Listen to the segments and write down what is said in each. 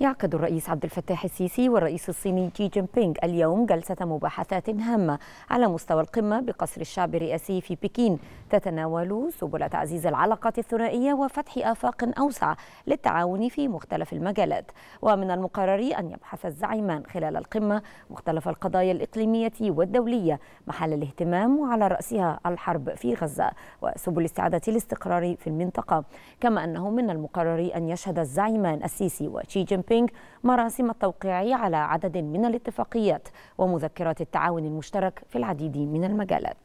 يعقد الرئيس عبد الفتاح السيسي والرئيس الصيني جي جين بينغ اليوم جلسة مباحثات هامة على مستوى القمة بقصر الشعب الرئاسي في بكين تتناول سبل تعزيز العلاقات الثنائية وفتح آفاق أوسع للتعاون في مختلف المجالات ومن المقرر أن يبحث الزعيمان خلال القمة مختلف القضايا الإقليمية والدولية محل الاهتمام وعلى رأسها الحرب في غزة وسبل استعادة الاستقرار في المنطقة كما أنه من المقرر أن يشهد الزعيمان السيسي وشي جين بينج مراسم التوقيع على عدد من الاتفاقيات ومذكرات التعاون المشترك في العديد من المجالات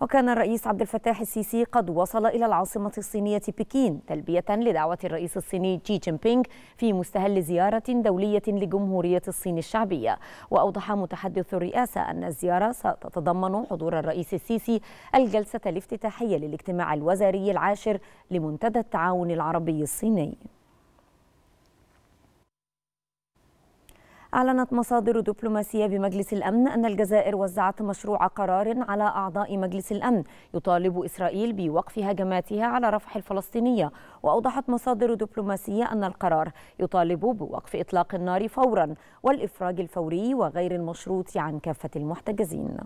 وكان الرئيس عبد الفتاح السيسي قد وصل إلى العاصمة الصينية بكين تلبية لدعوة الرئيس الصيني جي جين بينغ في مستهل زيارة دولية لجمهورية الصين الشعبية وأوضح متحدث الرئاسة أن الزيارة ستتضمن حضور الرئيس السيسي الجلسة الافتتاحية للاجتماع الوزاري العاشر لمنتدى التعاون العربي الصيني أعلنت مصادر دبلوماسية بمجلس الأمن أن الجزائر وزعت مشروع قرار على أعضاء مجلس الأمن يطالب إسرائيل بوقف هجماتها على رفح الفلسطينية وأوضحت مصادر دبلوماسية أن القرار يطالب بوقف إطلاق النار فورا والإفراج الفوري وغير المشروط عن كافة المحتجزين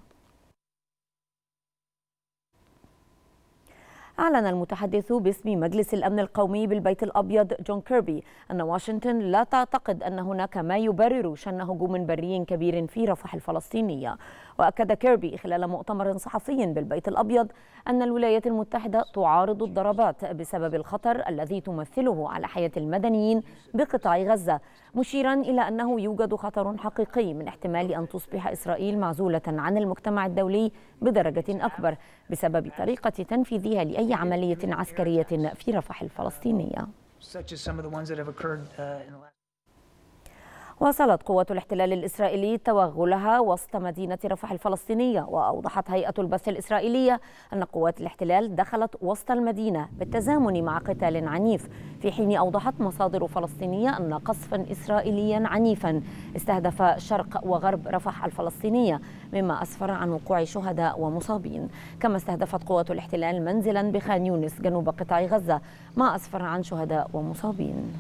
أعلن المتحدث باسم مجلس الأمن القومي بالبيت الأبيض جون كيربي أن واشنطن لا تعتقد أن هناك ما يبرر شن هجوم بري كبير في رفح الفلسطينية وأكد كيربي خلال مؤتمر صحفي بالبيت الأبيض أن الولايات المتحدة تعارض الضربات بسبب الخطر الذي تمثله على حياة المدنيين بقطاع غزة مشيرا إلى أنه يوجد خطر حقيقي من احتمال أن تصبح إسرائيل معزولة عن المجتمع الدولي بدرجة أكبر بسبب طريقة تنفيذها لأي أي عملية عسكرية في رفح الفلسطينية واصلت قوة الاحتلال الإسرائيلي توغلها وسط مدينة رفح الفلسطينية وأوضحت هيئة البث الإسرائيلية أن قوات الاحتلال دخلت وسط المدينة بالتزامن مع قتال عنيف في حين أوضحت مصادر فلسطينية أن قصفا إسرائيليا عنيفا استهدف شرق وغرب رفح الفلسطينية مما أسفر عن وقوع شهداء ومصابين كما استهدفت قوات الاحتلال منزلا بخان يونس جنوب قطاع غزة ما أسفر عن شهداء ومصابين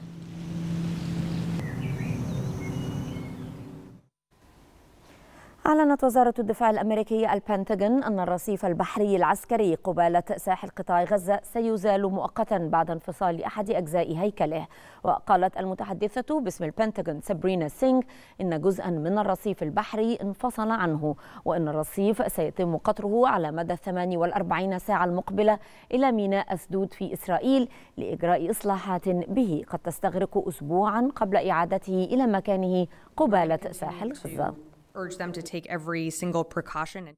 أعلنت وزارة الدفاع الأمريكية البنتاغون أن الرصيف البحري العسكري قبالة ساحل قطاع غزة سيزال مؤقتا بعد انفصال أحد أجزاء هيكله وقالت المتحدثة باسم البنتاغون سابرينا سينغ إن جزءا من الرصيف البحري انفصل عنه وإن الرصيف سيتم قطره على مدى 48 ساعة المقبلة إلى ميناء أسدود في إسرائيل لإجراء إصلاحات به قد تستغرق أسبوعا قبل إعادته إلى مكانه قبالة ساحل غزة urge them to take every single precaution.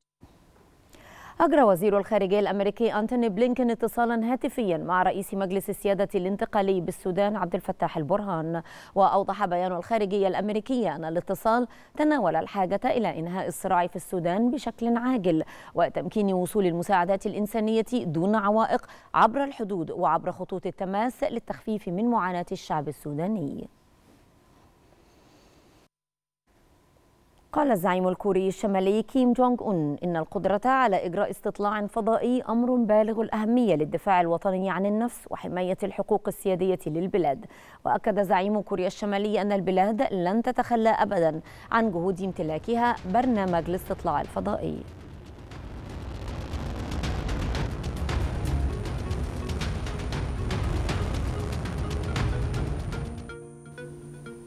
أجرى وزير الخارجية الأمريكي أنتوني بلينكن اتصالا هاتفيا مع رئيس مجلس السيادة الانتقالي بالسودان عبد الفتاح البرهان وأوضح بيان الخارجية الأمريكية أن الاتصال تناول الحاجة إلى إنهاء الصراع في السودان بشكل عاجل وتمكين وصول المساعدات الإنسانية دون عوائق عبر الحدود وعبر خطوط التماس للتخفيف من معاناة الشعب السوداني قال الزعيم الكوري الشمالي كيم جونغ أون إن القدرة على إجراء استطلاع فضائي أمر بالغ الأهمية للدفاع الوطني عن النفس وحماية الحقوق السيادية للبلاد وأكد زعيم كوريا الشمالي أن البلاد لن تتخلى أبدا عن جهود امتلاكها برنامج الاستطلاع الفضائي